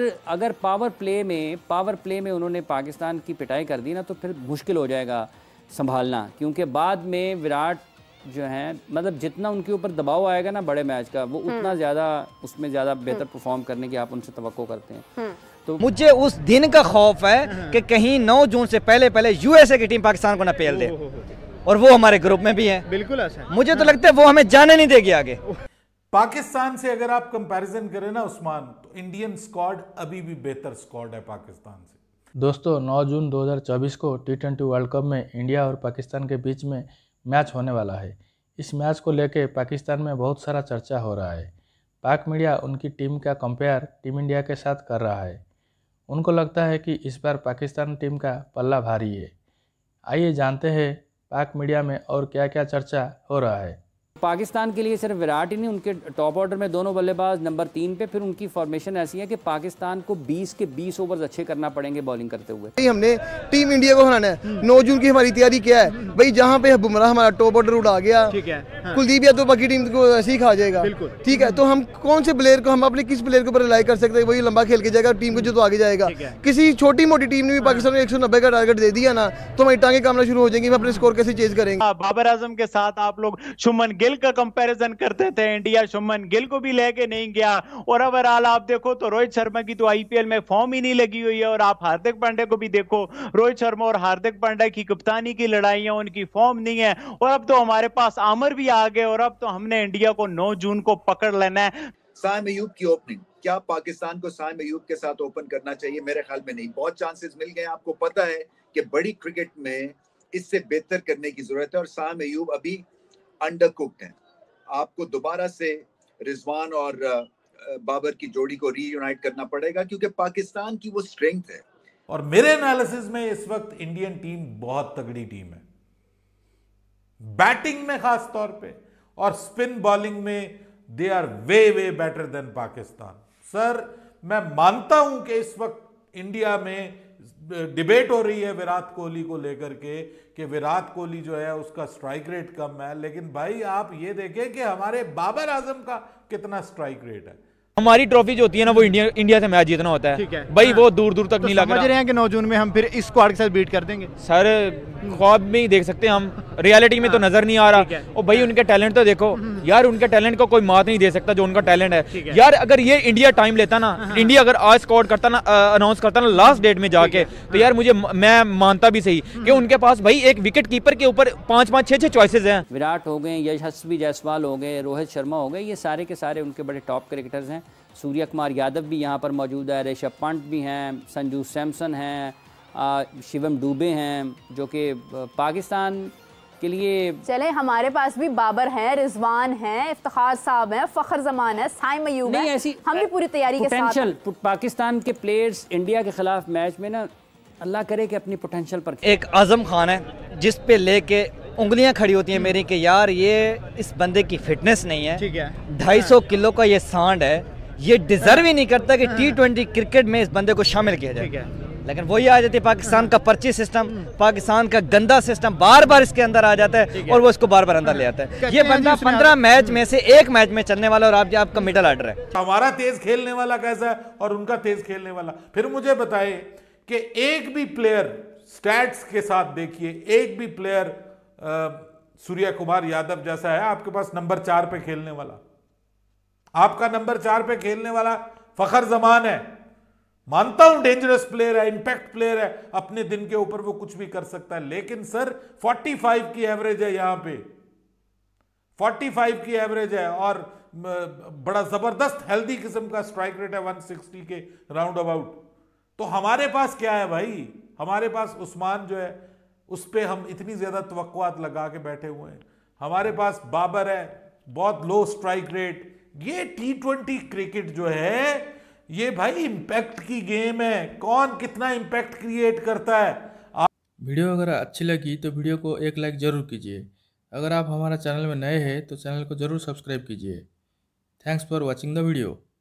अगर power play में power play में उन्होंने पाकिस्तान की पिटाई कर दी ना तो फिर मुश्किल हो जाएगा संभालना क्योंकि बाद में विराट जो है मतलब जितना उनके ऊपर दबाव आएगा ना बड़े मैच का वो उतना हम्म। ज़्यादा उसमें ज़्यादा हम्म। बेहतर परफॉर्म करने की आप उनसे तो करते हैं हम्म। तो मुझे उस दिन का खौफ है कि कहीं 9 जून से पहले पहले यूएसए की टीम पाकिस्तान को ना पेल दे और वो हमारे ग्रुप में भी है बिल्कुल अच्छा। मुझे तो लगता है वो हमें जाने नहीं देगी आगे पाकिस्तान से अगर आप कंपैरिजन करें ना उस्मान तो इंडियन स्क्वाड अभी भी बेहतर स्क्वाड है पाकिस्तान से दोस्तों 9 जून 2024 को टी ट्वेंटी वर्ल्ड कप में इंडिया और पाकिस्तान के बीच में मैच होने वाला है इस मैच को लेकर पाकिस्तान में बहुत सारा चर्चा हो रहा है पाक मीडिया उनकी टीम का कंपेयर टीम इंडिया के साथ कर रहा है उनको लगता है कि इस बार पाकिस्तान टीम का पल्ला भारी है आइए जानते हैं पाक मीडिया में और क्या क्या चर्चा हो रहा है पाकिस्तान के लिए सिर्फ विराट ही नहीं उनके टॉप ऑर्डर में दोनों बल्लेबाज नंबर तीन पे फिर उनकी फॉर्मेशन ऐसी है कि पाकिस्तान को 20 के 20 ओवर्स अच्छे करना पड़ेंगे बॉलिंग करते हुए हमने टीम इंडिया को हराना है नौ जून की हमारी तैयारी क्या है भाई जहाँ पे बुमराह हमारा टॉप ऑर्डर उड़ा गया ठीक है हाँ। कुलदीप यादव तो बाकी टीम को ऐसे ही खा जाएगा ठीक है तो हम कौन से प्लेयर को हम अपने किस प्लेयर के ऊपर रिलाई कर सकते हैं वही लंबा खेल के जाएगा टीम को जो तो आगे जाएगा किसी छोटी मोटी टीम ने भी हाँ। पाकिस्तान को एक का टारगेट दे दिया ना तो हमारी टांगे कामना शुरू हो जाएंगे हम अपने स्कोर कैसे चेज करेंगे हाँ, बाबर आजम के साथ आप लोग सुमन गिल गिल का कंपैरिजन करते थे इंडिया शुमन गिल को भी लेके नहीं गया और ओवरऑल आप देखो तो रोहित शर्मा की तो आईपीएल में फॉर्म ही नहीं लगी हुई है और आप हार्दिक पांड्या को भी देखो रोहित शर्मा और हार्दिक पांड्या की कप्तानी की लड़ाई है उनकी फॉर्म नहीं है और अब तो हमारे पास आमर भी आ गए और अब तो हमने इंडिया को नौ जून को पकड़ लेना है साइम अयूब की ओपनिंग क्या पाकिस्तान को साइम अयूब के साथ ओपन करना चाहिए मेरे ख्याल में नहीं बहुत चांसेस मिल गए आपको पता है कि बड़ी क्रिकेट में इससे बेहतर करने की जरूरत है और साम अयूब अभी अंडरकुक्ड हैं आपको दोबारा से रिजवान और बाबर की जोड़ी को रीयूनाइट करना पड़ेगा क्योंकि पाकिस्तान की वो स्ट्रेंथ है और मेरे एनालिसिस में इस वक्त इंडियन टीम बहुत तगड़ी टीम है बैटिंग में खास तौर पे और स्पिन बॉलिंग में they are way way better than Pakistan sir मैं मानता हूं कि इस वक्त इंडिया में डिबेट हो रही है विराट कोहली को लेकर के कि विराट कोहली जो है उसका स्ट्राइक रेट कम है लेकिन भाई आप ये देखें कि हमारे बाबर आजम का कितना स्ट्राइक रेट है हमारी ट्रॉफी जो होती है ना वो इंडिया इंडिया से मैच जीतना होता है ठीक है भाई हाँ। वो दूर दूर तक तो नहीं लग रहा रहे हैं कि नौ जून में हम फिर इस स्क्वाड के साथ बीट कर देंगे सर ख्वाब में ही देख सकते हैं हम रियलिटी में तो हाँ। नजर नहीं आ रहा और भाई हाँ। उनके टैलेंट तो देखो हम्म। यार उनके टैलेंट को कोई मात नहीं दे सकता जो उनका टैलेंट है यार अगर ये इंडिया टाइम लेता ना इंडिया हाँ। अगर आज स्कॉट करता ना अनाउंस करता ना लास्ट डेट में जाके तो यार मुझे मैं मानता भी सही कि हम्म। उनके पास भाई एक विकेट कीपर के ऊपर पांच पांच छह छह चॉइसेस हैं विराट हो गए यशस्वी जायसवाल हो गए रोहित शर्मा हो गए ये सारे के सारे उनके बड़े टॉप क्रिकेटर्स हैं सूर्य कुमार यादव भी यहाँ पर मौजूद है ऋषभ पंत भी हैं संजू सैमसन हैं शिवम डूबे हैं जो कि पाकिस्तान के लिए चले हमारे पास भी बाबर हैं रिजवान हैं इफ्तार साहब हैं फखर जमान है साई अयूब नहीं ऐसी हम भी पूरी तैयारी के साथ पाकिस्तान के प्लेयर्स इंडिया के खिलाफ मैच में ना अल्लाह करे कि अपनी पोटेंशियल पर एक आजम खान है जिस पे लेके उंगलियां खड़ी होती हैं मेरी कि यार ये इस बंदे की फिटनेस नहीं है ढाई सौ किलो का ये सांड है ये डिजर्व ही नहीं करता कि टी ट्वेंटी क्रिकेट में इस बंदे को शामिल किया जाए लेकिन वही आ जाती है पाकिस्तान का पर्ची सिस्टम पाकिस्तान का गंदा सिस्टम बार बार इसके अंदर आ जाता है और वो इसको बार बार अंदर ले आता है ये बंदा पंद्रह मैच में से एक मैच में चलने वाला और आप आपका मिडल ऑर्डर है हमारा तेज खेलने वाला कैसा है और उनका तेज खेलने वाला फिर मुझे बताए कि एक भी प्लेयर स्टैट्स के साथ देखिए एक भी प्लेयर सूर्य कुमार यादव जैसा है आपके पास नंबर चार पे खेलने वाला आपका नंबर चार पे खेलने वाला फखर जमान है मानता हूं डेंजरस प्लेयर है इंपैक्ट प्लेयर है अपने दिन के ऊपर वो कुछ भी कर सकता है लेकिन सर 45 की एवरेज है यहां पे 45 की एवरेज है और बड़ा जबरदस्त हेल्दी किस्म का स्ट्राइक रेट है 160 के राउंड अबाउट तो हमारे पास क्या है भाई हमारे पास उस्मान जो है उस पर हम इतनी ज्यादा तवक्वात लगा के बैठे हुए हैं हमारे पास बाबर है बहुत लो स्ट्राइक रेट ये टी ट्वेंटी क्रिकेट जो है ये भाई इम्पैक्ट की गेम है कौन कितना इम्पैक्ट क्रिएट करता है आप... वीडियो अगर अच्छी लगी तो वीडियो को एक लाइक ज़रूर कीजिए अगर आप हमारा चैनल में नए हैं तो चैनल को ज़रूर सब्सक्राइब कीजिए thanks for watching the video